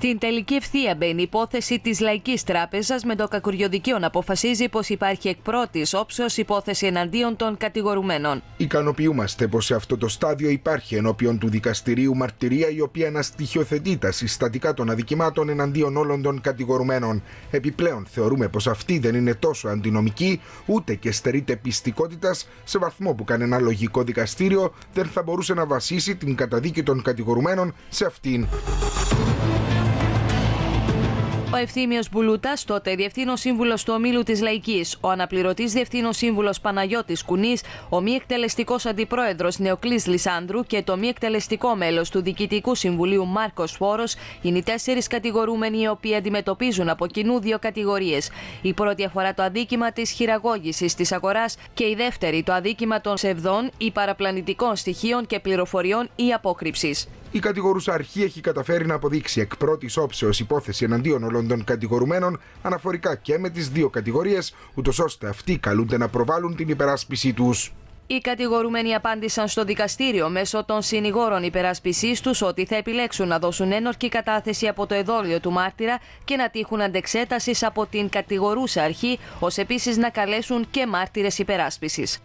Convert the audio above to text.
Στην τελική ευθεία μπαίνει υπόθεση της Λαϊκής Τράπεζας με το κακουριοδικείο να αποφασίζει πως υπάρχει εκ πρώτης όψεως υπόθεση εναντίον των κατηγορουμένων. Ικανοποιούμαστε πως σε αυτό το στάδιο υπάρχει ενώπιον του δικαστηρίου μαρτυρία η οποία να στοιχειοθετεί τα συστατικά των αδικημάτων εναντίον όλων των κατηγορουμένων. Επιπλέον, θεωρούμε πως αυτή δεν είναι τόσο αντινομική ούτε και στερείται πιστικότητας σε βαθμό που κανένα λογικό δικαστήριο δεν θα μπορούσε να βασίσει την καταδίκη των κατηγορουμένων σε αυτήν. Ο Ευθύμιος Μπουλούτας, τότε διευθύνων σύμβουλος του ομίλου της Λαϊκής, ο αναπληρωτής διευθύνων σύμβουλος Παναγιώτης Κουνής, ο μη εκτελεστικός αντιπρόεδρος Νεοκλής Λισάνδρου και το μη εκτελεστικό μέλος του Διοικητικού Συμβουλίου Μάρκος Φόρος είναι οι τέσσερις κατηγορούμενοι οι οποίοι αντιμετωπίζουν από κοινού δύο κατηγορίες. Η πρώτη αφορά το αδίκημα της χειραγώγησης της αγοράς και η δεύτερη το αδίκημα των ψευδών ή παραπλανητικών στοιχείων και πληροφοριών ή απόκρυψης. Η κατηγορούσα αρχή έχει καταφέρει να αποδείξει εκ πρώτης όψεως υπόθεση εναντίον όλων των κατηγορουμένων αναφορικά και με τις δύο κατηγορίες, ούτως ώστε αυτοί καλούνται να προβάλλουν την υπεράσπιση τους. Οι κατηγορουμένοι απάντησαν στο δικαστήριο μέσω των συνηγόρων υπερασπισή τους ότι θα επιλέξουν να δώσουν ένορκη κατάθεση από το εδόλιο του μάρτυρα και να τύχουν αντεξέτασης από την κατηγορούσα αρχή, ως επίσης να καλέσουν και μάρτυρες υπεράσπισης.